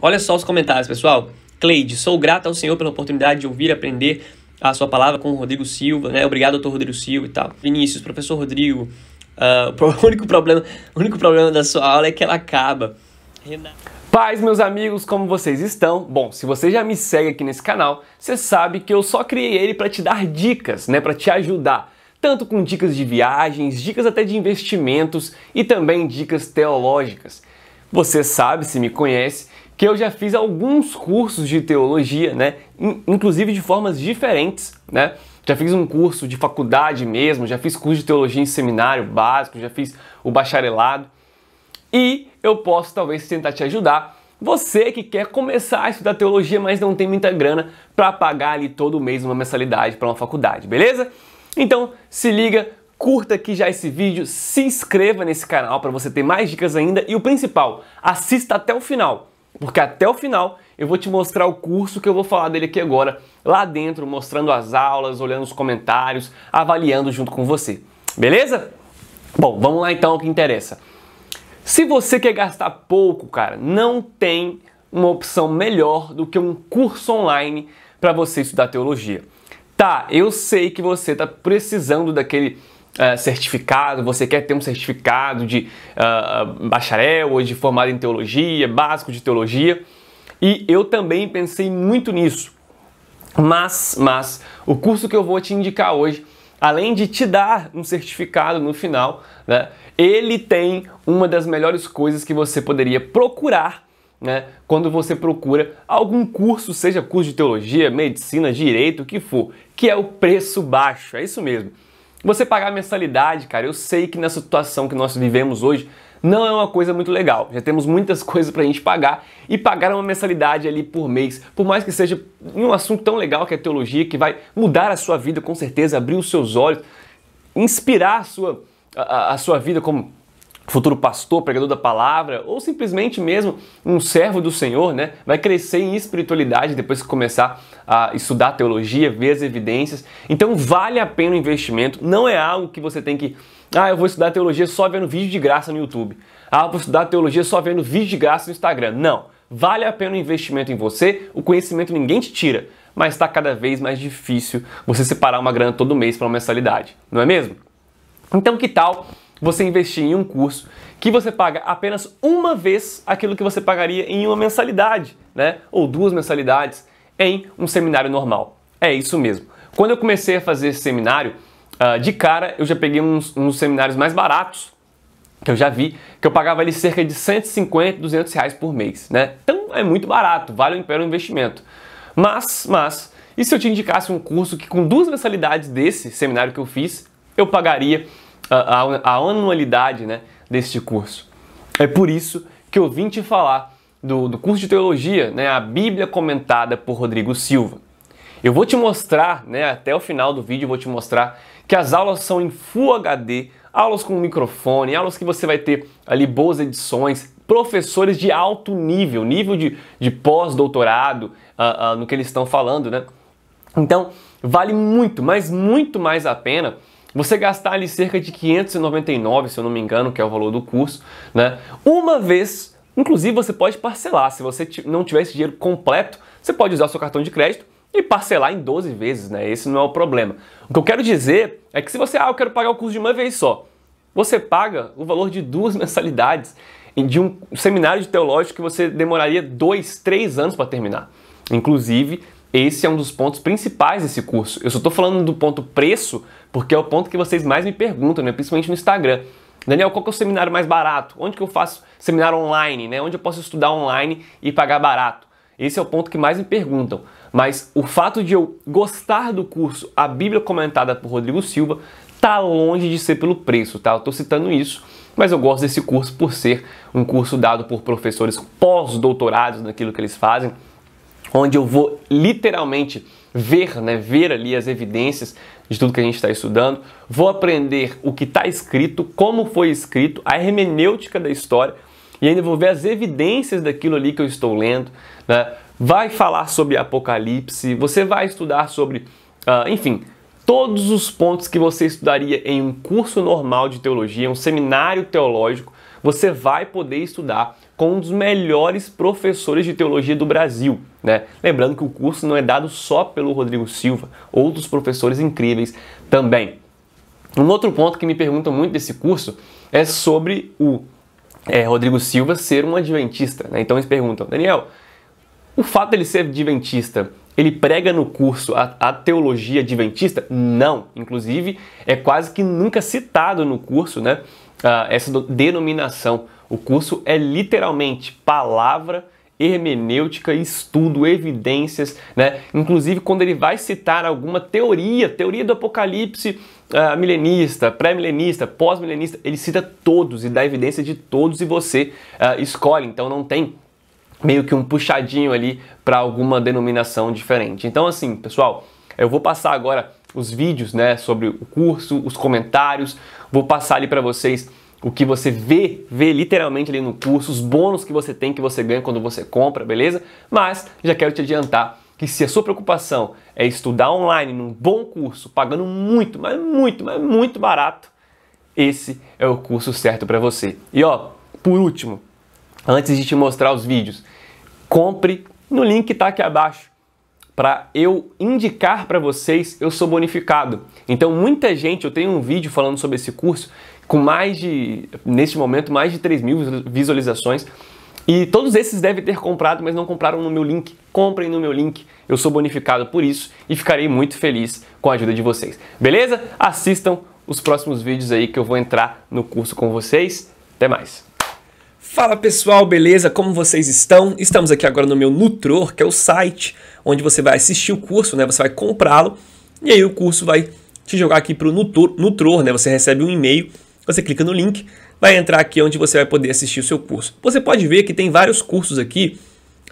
Olha só os comentários, pessoal. Cleide, sou grato ao Senhor pela oportunidade de ouvir e aprender a sua palavra com o Rodrigo Silva, né? Obrigado, doutor Rodrigo Silva e tal. Vinícius, professor Rodrigo, uh, o, único problema, o único problema da sua aula é que ela acaba. Renato. Paz, meus amigos, como vocês estão? Bom, se você já me segue aqui nesse canal, você sabe que eu só criei ele para te dar dicas, né? Para te ajudar tanto com dicas de viagens, dicas até de investimentos e também dicas teológicas. Você sabe, se me conhece, que eu já fiz alguns cursos de teologia, né? Inclusive de formas diferentes, né? Já fiz um curso de faculdade mesmo, já fiz curso de teologia em seminário básico, já fiz o bacharelado. E eu posso talvez tentar te ajudar. Você que quer começar a estudar teologia, mas não tem muita grana para pagar ali todo mês uma mensalidade para uma faculdade, beleza? Então, se liga, curta aqui já esse vídeo, se inscreva nesse canal para você ter mais dicas ainda e o principal, assista até o final porque até o final eu vou te mostrar o curso que eu vou falar dele aqui agora, lá dentro, mostrando as aulas, olhando os comentários, avaliando junto com você. Beleza? Bom, vamos lá então ao que interessa. Se você quer gastar pouco, cara, não tem uma opção melhor do que um curso online para você estudar teologia. Tá, eu sei que você está precisando daquele ah, certificado, você quer ter um certificado de uh, bacharel ou de formado em teologia, básico de teologia. E eu também pensei muito nisso. Mas, mas, o curso que eu vou te indicar hoje, além de te dar um certificado no final, né, ele tem uma das melhores coisas que você poderia procurar né, quando você procura algum curso, seja curso de teologia, medicina, direito, o que for, que é o preço baixo. É isso mesmo. Você pagar mensalidade, cara, eu sei que nessa situação que nós vivemos hoje não é uma coisa muito legal. Já temos muitas coisas pra gente pagar e pagar uma mensalidade ali por mês, por mais que seja um assunto tão legal que é teologia, que vai mudar a sua vida com certeza, abrir os seus olhos, inspirar a sua, a, a sua vida como futuro pastor, pregador da palavra, ou simplesmente mesmo um servo do Senhor, né? Vai crescer em espiritualidade depois que começar a estudar teologia, ver as evidências. Então vale a pena o investimento, não é algo que você tem que ah, eu vou estudar teologia só vendo vídeo de graça no YouTube. Ah, eu vou estudar teologia só vendo vídeo de graça no Instagram. Não. Vale a pena o investimento em você, o conhecimento ninguém te tira, mas está cada vez mais difícil você separar uma grana todo mês para uma mensalidade, não é mesmo? Então, que tal você investir em um curso que você paga apenas uma vez aquilo que você pagaria em uma mensalidade, né? Ou duas mensalidades em um seminário normal. É isso mesmo. Quando eu comecei a fazer esse seminário, uh, de cara eu já peguei uns, uns, seminários mais baratos que eu já vi, que eu pagava ali cerca de 150, 200 reais por mês, né? Então é muito barato, vale o império investimento. Mas, mas, e se eu te indicasse um curso que com duas mensalidades desse seminário que eu fiz, eu pagaria a, a, anualidade né, deste curso. É por isso que eu vim te falar do, do curso de teologia, né, a Bíblia comentada por Rodrigo Silva. Eu vou te mostrar, né, até o final do vídeo, eu vou te mostrar que as aulas são em Full HD, aulas com microfone, aulas que você vai ter ali boas edições, professores de alto nível, nível de, de pós-doutorado uh, uh, no que eles estão falando, né? Então, vale muito, mas muito mais a pena você gastar ali cerca de 599, se eu não me engano, que é o valor do curso, né? Uma vez, inclusive você pode parcelar, se você não tiver esse dinheiro completo, você pode usar o seu cartão de crédito e parcelar em 12 vezes, né? Esse não é o problema. O que eu quero dizer é que se você, ah, eu quero pagar o curso de uma vez só, você paga o valor de duas mensalidades de um seminário de teológico que você demoraria dois, três anos para terminar. Inclusive, esse é um dos pontos principais desse curso. Eu só estou falando do ponto preço porque é o ponto que vocês mais me perguntam, né? principalmente no Instagram. Daniel, qual que é o seminário mais barato? Onde que eu faço seminário online? Né? Onde eu posso estudar online e pagar barato? Esse é o ponto que mais me perguntam. Mas o fato de eu gostar do curso A Bíblia Comentada por Rodrigo Silva tá longe de ser pelo preço, tá? Eu tô citando isso, mas eu gosto desse curso por ser um curso dado por professores pós-doutorados naquilo que eles fazem onde eu vou literalmente ver, né, ver ali as evidências de tudo que a gente está estudando, vou aprender o que está escrito, como foi escrito, a hermenêutica da história e ainda vou ver as evidências daquilo ali que eu estou lendo, né? Vai falar sobre Apocalipse, você vai estudar sobre, uh, enfim, todos os pontos que você estudaria em um curso normal de teologia, um seminário teológico, você vai poder estudar com um dos melhores professores de teologia do Brasil. Né? Lembrando que o curso não é dado só pelo Rodrigo Silva, outros professores incríveis também. Um outro ponto que me perguntam muito desse curso é sobre o é, Rodrigo Silva ser um adventista. Né? Então eles perguntam, Daniel, o fato dele ser adventista, ele prega no curso a, a teologia adventista? Não, inclusive é quase que nunca citado no curso, né? uh, essa denominação. O curso é literalmente palavra hermenêutica, estudo, evidências, né? Inclusive quando ele vai citar alguma teoria, teoria do apocalipse uh, milenista, pré-milenista, pós-milenista, ele cita todos e dá evidência de todos e você uh, escolhe. Então não tem meio que um puxadinho ali para alguma denominação diferente. Então assim, pessoal, eu vou passar agora os vídeos, né, sobre o curso, os comentários. Vou passar ali para vocês o que você vê, vê literalmente ali no curso, os bônus que você tem, que você ganha quando você compra, beleza? Mas já quero te adiantar que se a sua preocupação é estudar online num bom curso, pagando muito, mas muito, mas muito barato, esse é o curso certo para você. E ó, por último, antes de te mostrar os vídeos, compre no link que está aqui abaixo para eu indicar para vocês, eu sou bonificado. Então, muita gente, eu tenho um vídeo falando sobre esse curso com mais de, neste momento, mais de 3 mil visualizações. E todos esses devem ter comprado, mas não compraram no meu link. Comprem no meu link, eu sou bonificado por isso e ficarei muito feliz com a ajuda de vocês. Beleza? Assistam os próximos vídeos aí que eu vou entrar no curso com vocês. Até mais! Fala pessoal, beleza? Como vocês estão? Estamos aqui agora no meu Nutror, que é o site onde você vai assistir o curso, né? Você vai comprá-lo e aí o curso vai te jogar aqui para o Nutror, Nutror, né? Você recebe um e-mail, você clica no link, vai entrar aqui onde você vai poder assistir o seu curso. Você pode ver que tem vários cursos aqui,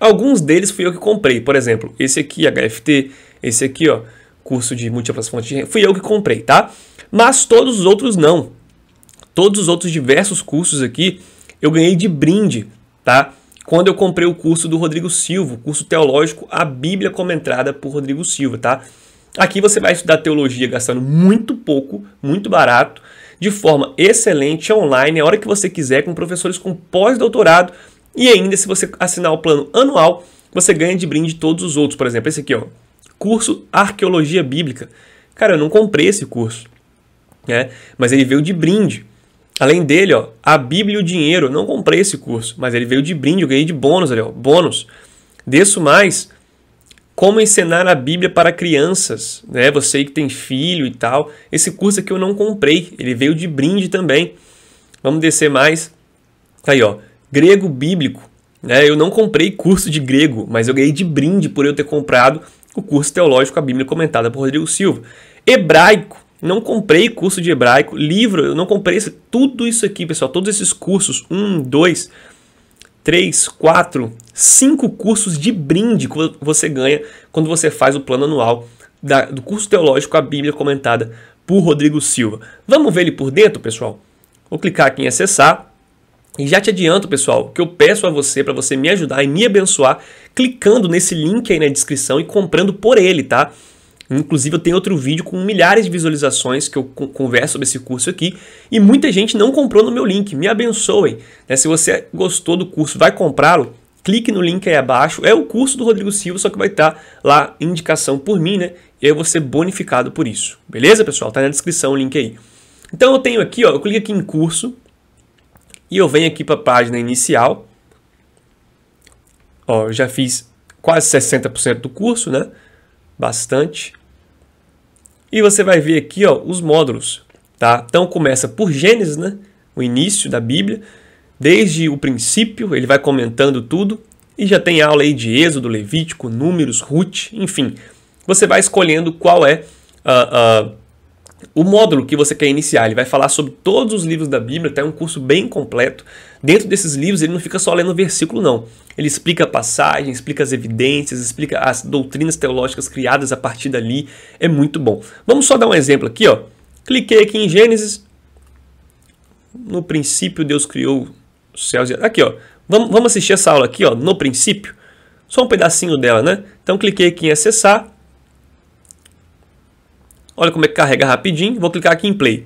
alguns deles fui eu que comprei, por exemplo, esse aqui, HFT, esse aqui, ó, curso de múltiplas fontes de renda, fui eu que comprei, tá? Mas todos os outros não. Todos os outros diversos cursos aqui eu ganhei de brinde, tá? Quando eu comprei o curso do Rodrigo Silva, o curso teológico A Bíblia entrada por Rodrigo Silva, tá? Aqui você vai estudar teologia gastando muito pouco, muito barato, de forma excelente, online, a hora que você quiser, com professores com pós-doutorado. E ainda, se você assinar o plano anual, você ganha de brinde todos os outros. Por exemplo, esse aqui, ó, curso Arqueologia Bíblica. Cara, eu não comprei esse curso, né? mas ele veio de brinde. Além dele, ó, a Bíblia e o Dinheiro. Não comprei esse curso, mas ele veio de brinde, eu ganhei de bônus ali, ó, bônus. Desço mais. Como ensinar a Bíblia para crianças, né? Você que tem filho e tal. Esse curso aqui eu não comprei, ele veio de brinde também. Vamos descer mais. Aí, ó, grego bíblico. Né? Eu não comprei curso de grego, mas eu ganhei de brinde por eu ter comprado o curso teológico A Bíblia Comentada por Rodrigo Silva. Hebraico. Não comprei curso de hebraico, livro, eu não comprei isso, tudo isso aqui, pessoal. Todos esses cursos, um, dois, três, quatro, cinco cursos de brinde que você ganha quando você faz o plano anual da, do curso teológico A Bíblia Comentada por Rodrigo Silva. Vamos ver ele por dentro, pessoal? Vou clicar aqui em acessar. E já te adianto, pessoal, que eu peço a você para você me ajudar e me abençoar clicando nesse link aí na descrição e comprando por ele, tá? Inclusive, eu tenho outro vídeo com milhares de visualizações que eu converso sobre esse curso aqui e muita gente não comprou no meu link. Me abençoem. Né? Se você gostou do curso, vai comprá-lo. Clique no link aí abaixo. É o curso do Rodrigo Silva, só que vai estar tá lá indicação por mim, né? E eu vou ser bonificado por isso. Beleza, pessoal? Tá na descrição o link aí. Então eu tenho aqui, ó, eu clico aqui em curso e eu venho aqui para a página inicial. Ó, eu já fiz quase 60% do curso, né? bastante. E você vai ver aqui ó, os módulos. Tá? Então começa por Gênesis, né? o início da Bíblia, desde o princípio, ele vai comentando tudo, e já tem aula aí de Êxodo, Levítico, Números, Ruth, enfim. Você vai escolhendo qual é a, ah, a ah, o módulo que você quer iniciar, ele vai falar sobre todos os livros da Bíblia, até um curso bem completo. Dentro desses livros, ele não fica só lendo versículo, não. Ele explica a passagem, explica as evidências, explica as doutrinas teológicas criadas a partir dali. É muito bom. Vamos só dar um exemplo aqui, ó. Cliquei aqui em Gênesis. No princípio, Deus criou os céus e Aqui, ó. Vamos, vamos assistir essa aula aqui, ó. No princípio. Só um pedacinho dela, né? Então, cliquei aqui em acessar. Olha como é que carrega rapidinho. Vou clicar aqui em play.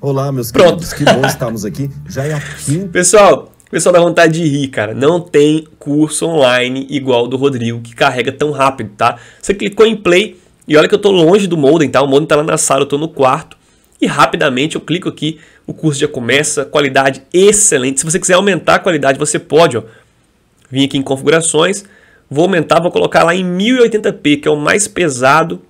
Olá, meus Pronto. queridos, que bom estarmos aqui. Já é a quinta. Pessoal, pessoal dá vontade de rir, cara. Não tem curso online igual do Rodrigo que carrega tão rápido, tá? Você clicou em play e olha que eu tô longe do modem, tá? O modem tá lá na sala, eu tô no quarto. E rapidamente eu clico aqui, o curso já começa, qualidade excelente. Se você quiser aumentar a qualidade, você pode, ó, vir aqui em configurações, Vou aumentar, vou colocar lá em 1080p, que é o mais pesado.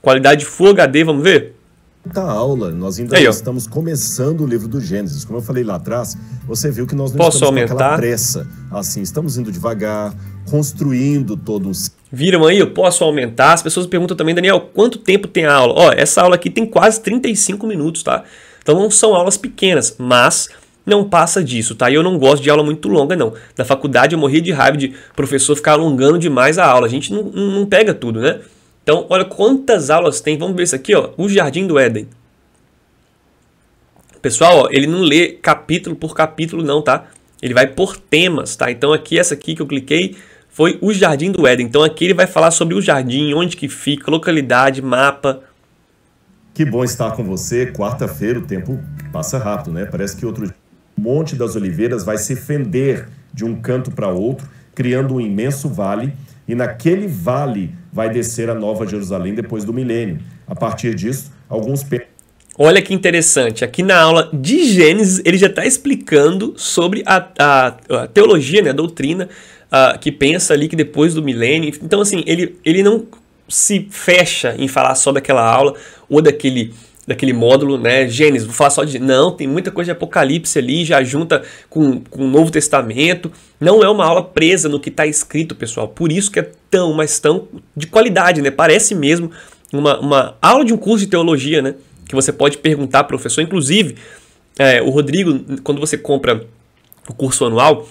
Qualidade Full HD, vamos ver? Da tá aula, nós ainda Aí, estamos começando o livro do Gênesis. Como eu falei lá atrás, você viu que nós não Posso estamos aumentar? aquela pressa. Assim, estamos indo devagar, construindo todos. Viram aí? Eu posso aumentar. As pessoas perguntam também, Daniel, quanto tempo tem a aula? Ó, essa aula aqui tem quase 35 minutos, tá? Então não são aulas pequenas, mas não passa disso, tá? E eu não gosto de aula muito longa, não. Na faculdade eu morria de raiva de professor ficar alongando demais a aula. A gente não, não pega tudo, né? Então, olha quantas aulas tem. Vamos ver isso aqui, ó. O Jardim do Éden. Pessoal, ó, ele não lê capítulo por capítulo, não, tá? Ele vai por temas, tá? Então, aqui, essa aqui que eu cliquei foi o Jardim do Éden. Então, aqui ele vai falar sobre o jardim, onde que fica, localidade, mapa, que bom estar com você. Quarta-feira o tempo passa rápido, né? Parece que outro Monte das Oliveiras vai se fender de um canto para outro, criando um imenso vale, e naquele vale vai descer a Nova Jerusalém depois do milênio. A partir disso, alguns Olha que interessante, aqui na aula de Gênesis ele já está explicando sobre a, a, a, teologia, né, a doutrina uh, que pensa ali que depois do milênio. Então, assim, ele, ele não se fecha em falar só daquela aula ou daquele daquele módulo, né? Gênesis, vou falar só de. Não, tem muita coisa de Apocalipse ali, já junta com, com o Novo Testamento. Não é uma aula presa no que está escrito, pessoal. Por isso que é tão, mas tão de qualidade, né? Parece mesmo uma, uma aula de um curso de teologia, né? Que você pode perguntar, professor. Inclusive, é, o Rodrigo, quando você compra o curso anual,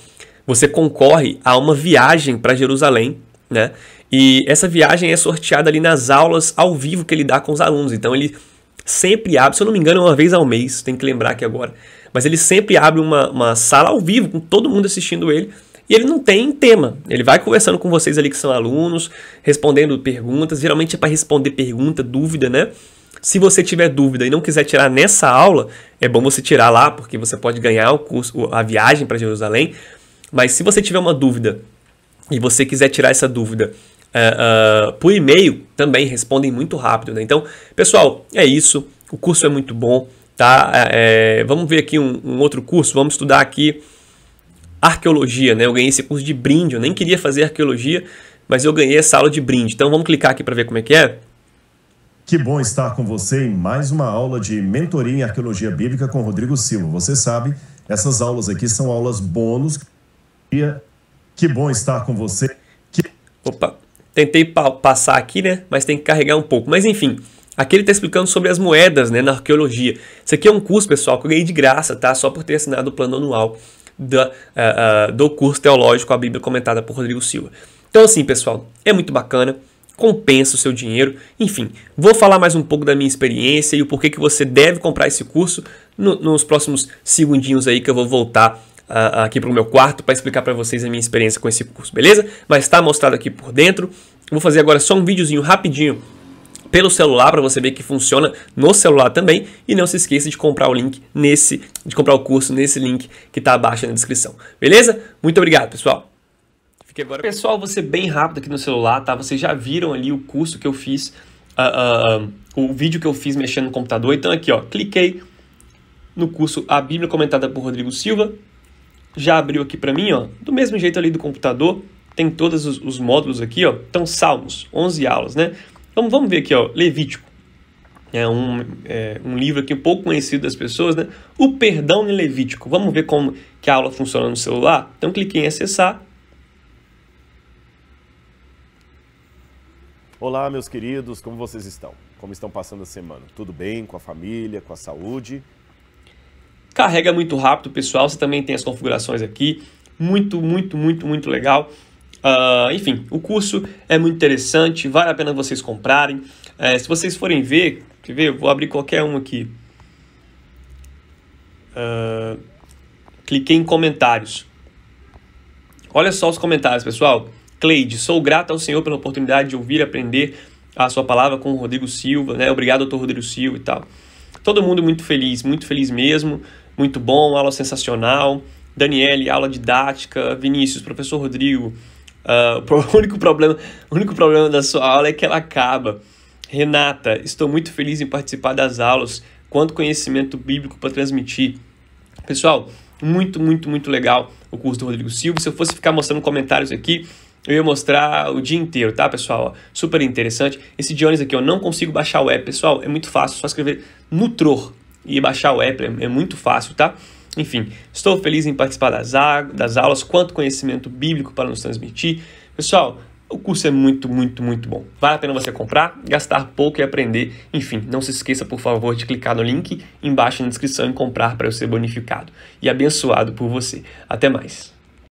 você concorre a uma viagem para Jerusalém, né? E essa viagem é sorteada ali nas aulas ao vivo que ele dá com os alunos. Então ele sempre abre, se eu não me engano, é uma vez ao mês, tem que lembrar aqui agora. Mas ele sempre abre uma, uma sala ao vivo, com todo mundo assistindo ele. E ele não tem tema. Ele vai conversando com vocês ali que são alunos, respondendo perguntas. Geralmente é para responder pergunta, dúvida, né? Se você tiver dúvida e não quiser tirar nessa aula, é bom você tirar lá, porque você pode ganhar o curso, a viagem para Jerusalém. Mas se você tiver uma dúvida e você quiser tirar essa dúvida uh, é, é, por e-mail também respondem muito rápido. Né? Então, pessoal, é isso. O curso é muito bom. Tá? É, é, vamos ver aqui um, um outro curso. Vamos estudar aqui arqueologia. Né? Eu ganhei esse curso de brinde. Eu nem queria fazer arqueologia, mas eu ganhei essa aula de brinde. Então, vamos clicar aqui para ver como é que é. Que bom estar com você em mais uma aula de mentoria em arqueologia bíblica com Rodrigo Silva. Você sabe, essas aulas aqui são aulas bônus. Que bom estar com você. Que... Opa, Tentei pa passar aqui, né? Mas tem que carregar um pouco. Mas enfim, aqui ele está explicando sobre as moedas, né? Na arqueologia. Isso aqui é um curso, pessoal, que eu ganhei de graça, tá? Só por ter assinado o plano anual uh, uh, do curso teológico A Bíblia Comentada por Rodrigo Silva. Então, assim, pessoal, é muito bacana compensa o seu dinheiro. Enfim, vou falar mais um pouco da minha experiência e o porquê que você deve comprar esse curso no, nos próximos segundinhos aí que eu vou voltar uh, aqui para o meu quarto para explicar para vocês a minha experiência com esse curso, beleza? Mas está mostrado aqui por dentro. Vou fazer agora só um videozinho rapidinho pelo celular para você ver que funciona no celular também e não se esqueça de comprar o link nesse de comprar o curso nesse link que está abaixo na descrição. Beleza? Muito obrigado, pessoal. Fique agora. Pessoal, você bem rápido aqui no celular, tá? Vocês já viram ali o curso que eu fiz, uh, uh, o vídeo que eu fiz mexendo no computador. Então aqui, ó, cliquei no curso A Bíblia comentada por Rodrigo Silva, já abriu aqui para mim, ó, do mesmo jeito ali do computador, tem todos os, os, módulos aqui, ó. Então, Salmos, 11 aulas, né? Então, vamos ver aqui, ó, Levítico. É um, é um livro aqui um pouco conhecido das pessoas, né? O perdão em Levítico. Vamos ver como que a aula funciona no celular? Então, clique em acessar. Olá, meus queridos, como vocês estão? Como estão passando a semana? Tudo bem com a família, com a saúde? Carrega muito rápido, pessoal. Você também tem as configurações aqui. Muito, muito, muito, muito legal. Uh, enfim, o curso é muito interessante, vale a pena vocês comprarem. Uh, se vocês forem ver, quer ver? Eu vou abrir qualquer um aqui. Uh, cliquei em comentários. Olha só os comentários, pessoal. Cleide, sou grato ao Senhor pela oportunidade de ouvir e aprender a sua palavra com o Rodrigo Silva, né? Obrigado, doutor Rodrigo Silva e tal. Todo mundo muito feliz, muito feliz mesmo muito bom, aula sensacional. Daniele, aula didática. Vinícius, professor Rodrigo, uh, o, único problema, o único problema da sua aula é que ela acaba. Renata, estou muito feliz em participar das aulas. Quanto conhecimento bíblico para transmitir. Pessoal, muito, muito, muito legal o curso do Rodrigo Silva. Se eu fosse ficar mostrando comentários aqui, eu ia mostrar o dia inteiro, tá, pessoal? super interessante. Esse Jones aqui, eu não consigo baixar o app, pessoal. É muito fácil, só escrever Nutror, e baixar o app, é, é muito fácil, tá? Enfim, estou feliz em participar das, a, das aulas, quanto conhecimento bíblico para nos transmitir. Pessoal, o curso é muito, muito, muito bom. Vale a pena você comprar, gastar pouco e aprender. Enfim, não se esqueça, por favor, de clicar no link embaixo na descrição e comprar para eu ser bonificado e abençoado por você. Até mais.